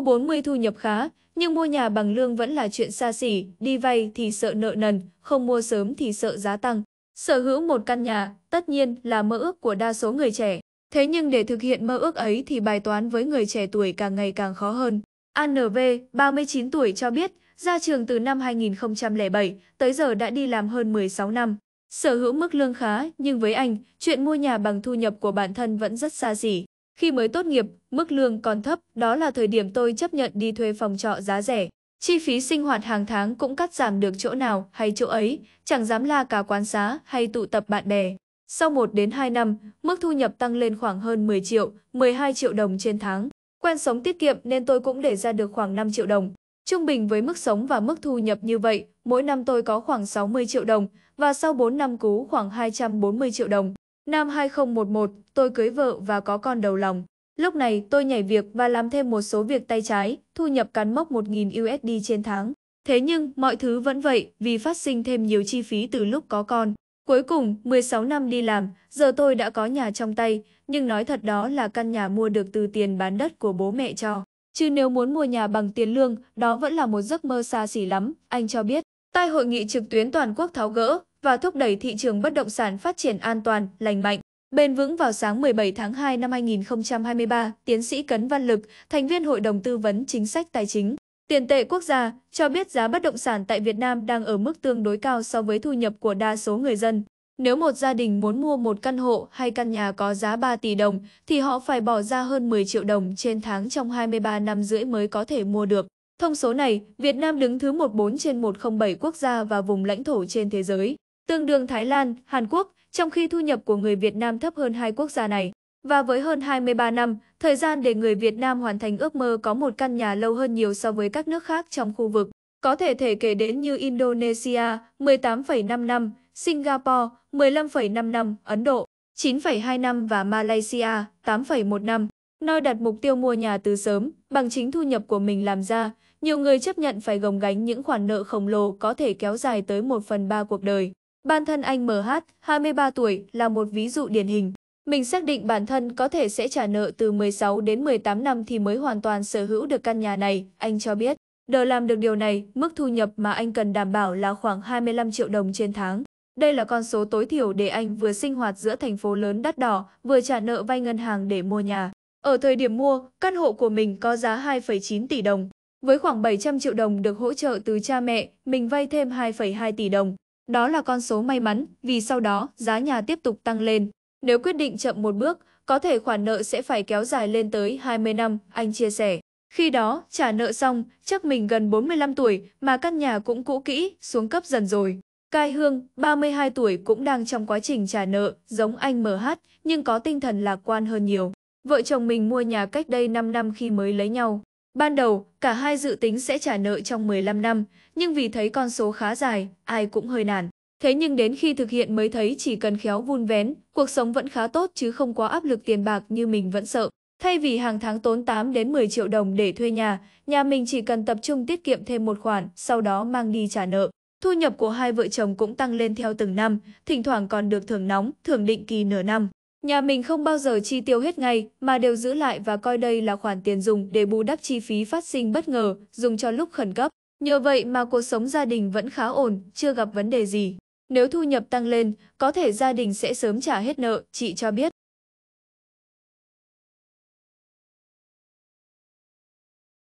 U40 thu nhập khá, nhưng mua nhà bằng lương vẫn là chuyện xa xỉ, đi vay thì sợ nợ nần, không mua sớm thì sợ giá tăng. Sở hữu một căn nhà, tất nhiên là mơ ước của đa số người trẻ. Thế nhưng để thực hiện mơ ước ấy thì bài toán với người trẻ tuổi càng ngày càng khó hơn. ANV, 39 tuổi cho biết, ra trường từ năm 2007, tới giờ đã đi làm hơn 16 năm. Sở hữu mức lương khá, nhưng với anh, chuyện mua nhà bằng thu nhập của bản thân vẫn rất xa xỉ. Khi mới tốt nghiệp, mức lương còn thấp, đó là thời điểm tôi chấp nhận đi thuê phòng trọ giá rẻ. Chi phí sinh hoạt hàng tháng cũng cắt giảm được chỗ nào hay chỗ ấy, chẳng dám la cả quán xá hay tụ tập bạn bè. Sau 1 đến 2 năm, mức thu nhập tăng lên khoảng hơn 10 triệu, 12 triệu đồng trên tháng. Quen sống tiết kiệm nên tôi cũng để ra được khoảng 5 triệu đồng. Trung bình với mức sống và mức thu nhập như vậy, mỗi năm tôi có khoảng 60 triệu đồng và sau 4 năm cú khoảng 240 triệu đồng. Năm 2011, tôi cưới vợ và có con đầu lòng. Lúc này tôi nhảy việc và làm thêm một số việc tay trái, thu nhập cán mốc 1.000 USD trên tháng. Thế nhưng mọi thứ vẫn vậy vì phát sinh thêm nhiều chi phí từ lúc có con. Cuối cùng, 16 năm đi làm, giờ tôi đã có nhà trong tay, nhưng nói thật đó là căn nhà mua được từ tiền bán đất của bố mẹ cho. Chứ nếu muốn mua nhà bằng tiền lương, đó vẫn là một giấc mơ xa xỉ lắm, anh cho biết. Tại hội nghị trực tuyến toàn quốc tháo gỡ, và thúc đẩy thị trường bất động sản phát triển an toàn, lành mạnh. Bền vững vào sáng 17 tháng 2 năm 2023, tiến sĩ Cấn Văn Lực, thành viên Hội đồng Tư vấn Chính sách Tài chính, Tiền tệ quốc gia, cho biết giá bất động sản tại Việt Nam đang ở mức tương đối cao so với thu nhập của đa số người dân. Nếu một gia đình muốn mua một căn hộ hay căn nhà có giá 3 tỷ đồng, thì họ phải bỏ ra hơn 10 triệu đồng trên tháng trong 23 năm rưỡi mới có thể mua được. Thông số này, Việt Nam đứng thứ 14 trên 107 quốc gia và vùng lãnh thổ trên thế giới tương đương Thái Lan, Hàn Quốc, trong khi thu nhập của người Việt Nam thấp hơn hai quốc gia này. Và với hơn 23 năm, thời gian để người Việt Nam hoàn thành ước mơ có một căn nhà lâu hơn nhiều so với các nước khác trong khu vực. Có thể thể kể đến như Indonesia 18,5 năm, Singapore 15,5 năm, Ấn Độ 9,2 năm và Malaysia 8,1 năm. Noi đặt mục tiêu mua nhà từ sớm, bằng chính thu nhập của mình làm ra, nhiều người chấp nhận phải gồng gánh những khoản nợ khổng lồ có thể kéo dài tới 1 phần 3 cuộc đời. Bản thân anh MH, 23 tuổi, là một ví dụ điển hình. Mình xác định bản thân có thể sẽ trả nợ từ 16 đến 18 năm thì mới hoàn toàn sở hữu được căn nhà này, anh cho biết. Để làm được điều này, mức thu nhập mà anh cần đảm bảo là khoảng 25 triệu đồng trên tháng. Đây là con số tối thiểu để anh vừa sinh hoạt giữa thành phố lớn đắt đỏ, vừa trả nợ vay ngân hàng để mua nhà. Ở thời điểm mua, căn hộ của mình có giá 2,9 tỷ đồng. Với khoảng 700 triệu đồng được hỗ trợ từ cha mẹ, mình vay thêm 2,2 tỷ đồng. Đó là con số may mắn vì sau đó giá nhà tiếp tục tăng lên. Nếu quyết định chậm một bước, có thể khoản nợ sẽ phải kéo dài lên tới 20 năm, anh chia sẻ. Khi đó, trả nợ xong, chắc mình gần 45 tuổi mà căn nhà cũng cũ kỹ, xuống cấp dần rồi. Cai Hương, 32 tuổi cũng đang trong quá trình trả nợ, giống anh MH, nhưng có tinh thần lạc quan hơn nhiều. Vợ chồng mình mua nhà cách đây 5 năm khi mới lấy nhau. Ban đầu, cả hai dự tính sẽ trả nợ trong 15 năm, nhưng vì thấy con số khá dài, ai cũng hơi nản. Thế nhưng đến khi thực hiện mới thấy chỉ cần khéo vun vén, cuộc sống vẫn khá tốt chứ không quá áp lực tiền bạc như mình vẫn sợ. Thay vì hàng tháng tốn 8 đến 10 triệu đồng để thuê nhà, nhà mình chỉ cần tập trung tiết kiệm thêm một khoản, sau đó mang đi trả nợ. Thu nhập của hai vợ chồng cũng tăng lên theo từng năm, thỉnh thoảng còn được thưởng nóng, thưởng định kỳ nửa năm. Nhà mình không bao giờ chi tiêu hết ngay mà đều giữ lại và coi đây là khoản tiền dùng để bù đắp chi phí phát sinh bất ngờ, dùng cho lúc khẩn cấp. Nhờ vậy mà cuộc sống gia đình vẫn khá ổn, chưa gặp vấn đề gì. Nếu thu nhập tăng lên, có thể gia đình sẽ sớm trả hết nợ, chị cho biết.